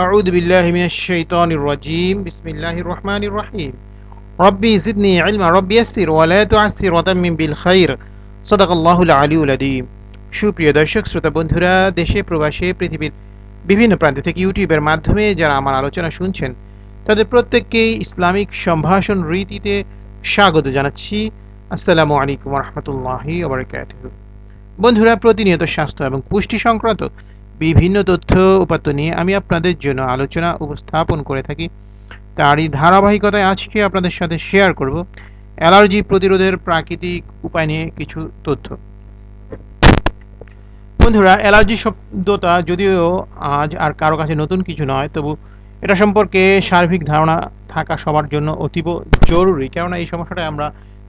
أعوذ بالله من الشيطان الرجيم بسم الله الرحمن الرحيم ربي زدني علما ربي يسر ولا تعسر وتمم بالخير صدق الله العلي العظيم সুপ্রিয় দর্শক শ্রোতা বন্ধুরা দেশে প্রবাসে পৃথিবীর বিভিন্ন প্রান্ত থেকে ইউটিউবের মাধ্যমে যারা আমার আলোচনা শুনছেন তাদের প্রত্যেককেই ইসলামিক সম্ভাষণ রীতিতে স্বাগত জানাচ্ছি আসসালামু আলাইকুম রহমতুল্লাহি বন্ধুরা প্রতিনিয়ত স্বাস্থ্য এবং পুষ্টি সংক্রান্ত বিভিন্ন তথ্য উপাত্ত নিয়ে আমি আপনাদের জন্য আলোচনা উপস্থাপন করে থাকি তারই ধারাবাহিকতায় আজকে আপনাদের সাথে শেয়ার করব অ্যালার্জি প্রতিরোধের প্রাকৃতিক উপায় নিয়ে কিছু তথ্য বন্ধুরা অ্যালার্জি শব্দটা যদিও আজ আর কারো কাছে নতুন কিছু নয় তবু এটা সম্পর্কে সার্বিক ধারণা থাকা সবার জন্য অতীব জরুরি কেননা এই সমস্যাটা আমরা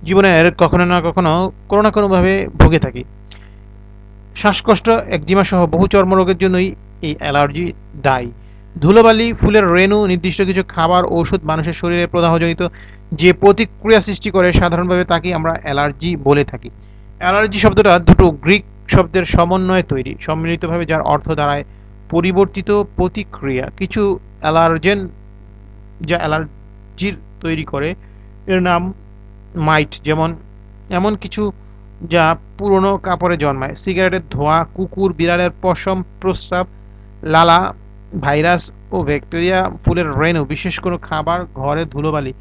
জীবনের কখনো না কখনো কোনো না কোনোভাবে ভুগে থাকি শ্বাসকষ্ট একজিমা সহ বহু চর্মরোগের জন্যই এই অ্যালার্জি দায়ী ধুলোবালি ফুলের রেণু নির্দিষ্ট কিছু খাবার ওষুধ মানুষের শরীরে প্রদাহজনিত যে প্রতিক্রিয়া সৃষ্টি করে সাধারণভাবে তাকে আমরা অ্যালার্জি বলে থাকি অ্যালার্জি শব্দটা দুটো গ্রিক শব্দের সমন্বয়ে তৈরি সম্মিলিতভাবে যার অর্থ দাঁড়ায় পরিবর্তিত প্রতিক্রিয়া কিছু অ্যালার্জেন যা অ্যালার্জির তৈরি করে এর নাম মাইট যেমন এমন কিছু যা পুরনো কাপড়ে জন্মায় সিগারেটের ধোঁয়া কুকুর বিড়ালের পশম প্রস্রাব লালা ভাইরাস ও ব্যাকটেরিয়া ফুলের রেণু বিশেষ কোনো খাবার ঘরে ধুলোবালি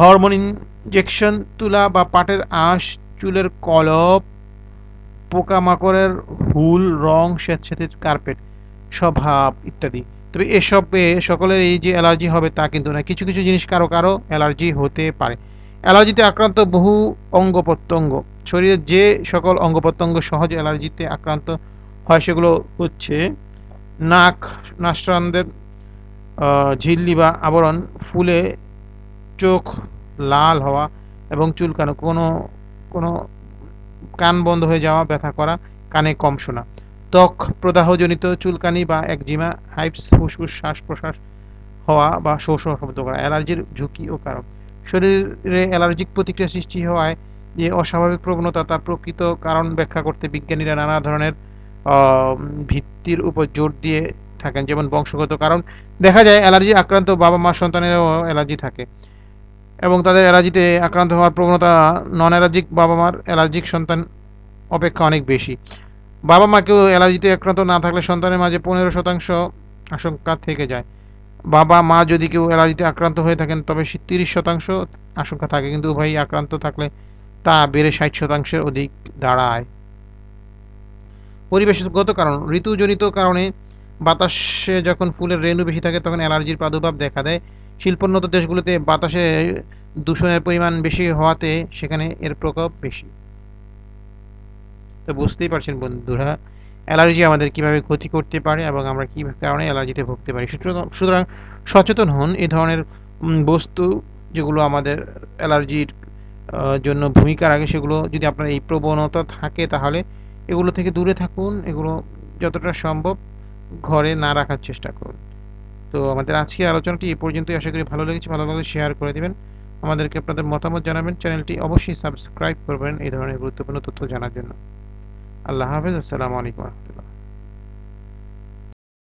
হরমোন ইনজেকশন তুলা বা পাটের আঁশ চুলের কলপ পোকামাকড়ের হুল রং স্বেচ্ছাতির কার্পেট স্বভাব ইত্যাদি তবে পেয়ে সকলের এই যে অ্যালার্জি হবে তা কিন্তু না কিছু কিছু জিনিস কারো কারো অ্যালার্জি হতে পারে অ্যালার্জিতে আক্রান্ত বহু অঙ্গ প্রত্যঙ্গ শরীরের যে সকল অঙ্গ প্রত্যঙ্গ সহজ অ্যালার্জিতে আক্রান্ত হয় সেগুলো হচ্ছে নাক নাস্রান্দের ঝিল্লি বা আবরণ ফুলে চোখ লাল হওয়া এবং চুলকানো কোনো কোনো কান বন্ধ হয়ে যাওয়া ব্যথা করা কানে কম শোনা ত্বক প্রদাহজনিত চুলকানি বা একজিমা হাইপস ফুসফুস শ্বাস প্রশ্বাস হওয়া বা শোষণ শব্দ করা অ্যালার্জির ঝুঁকি ও কারণ শরীরে অ্যালার্জিক প্রতিক্রিয়া সৃষ্টি হওয়ায় যে অস্বাভাবিক প্রবণতা তা প্রকৃত কারণ ব্যাখ্যা করতে বিজ্ঞানীরা নানা ধরনের ভিত্তির উপর জোর দিয়ে থাকেন যেমন বংশগত কারণ দেখা যায় অ্যালার্জি আক্রান্ত বাবা মা সন্তানেরও অ্যালার্জি থাকে এবং তাদের অ্যালার্জিতে আক্রান্ত হওয়ার প্রবণতা নন অ্যালার্জিক বাবা মার অ্যালার্জিক সন্তান অপেক্ষা অনেক বেশি বাবা মাকেও অ্যালার্জিতে আক্রান্ত না থাকলে সন্তানের মাঝে পনেরো শতাংশ আশঙ্কা থেকে যায় বাবা মা যদি কেউ অ্যালার্জিতে আক্রান্ত হয়ে থাকেন তবে তিরিশ শতাংশ আশঙ্কা থাকে কিন্তু উভয়ই আক্রান্ত থাকলে তা বেড়ে ষাট শতাংশের অধিক দাঁড়ায় পরিবেশগত কারণ ঋতুজনিত কারণে বাতাসে যখন ফুলের রেণু বেশি থাকে তখন অ্যালার্জির প্রাদুর্ভাব দেখা দেয় শিল্পোন্নত দেশগুলোতে বাতাসে দূষণের পরিমাণ বেশি হওয়াতে সেখানে এর প্রকোপ বেশি তো বুঝতেই পারছেন বন্ধুরা অ্যালার্জি আমাদের কিভাবে ক্ষতি করতে পারে এবং আমরা কী কারণে অ্যালার্জিতে ভুগতে পারি সুতরাং সচেতন হন এ ধরনের বস্তু যেগুলো আমাদের অ্যালার্জির জন্য ভূমিকা রাখে সেগুলো যদি আপনার এই প্রবণতা থাকে তাহলে এগুলো থেকে দূরে থাকুন এগুলো যতটা সম্ভব ঘরে না রাখার চেষ্টা করুন তো আমাদের আজকের আলোচনাটি এ পর্যন্তই আশা করি ভালো লেগেছে ভালো লাগলে শেয়ার করে দেবেন আমাদেরকে আপনাদের মতামত জানাবেন চ্যানেলটি অবশ্যই সাবস্ক্রাইব করবেন এই ধরনের গুরুত্বপূর্ণ তথ্য জানার জন্য আল্লাহ হাফেজ আসসালামু আলাইকুম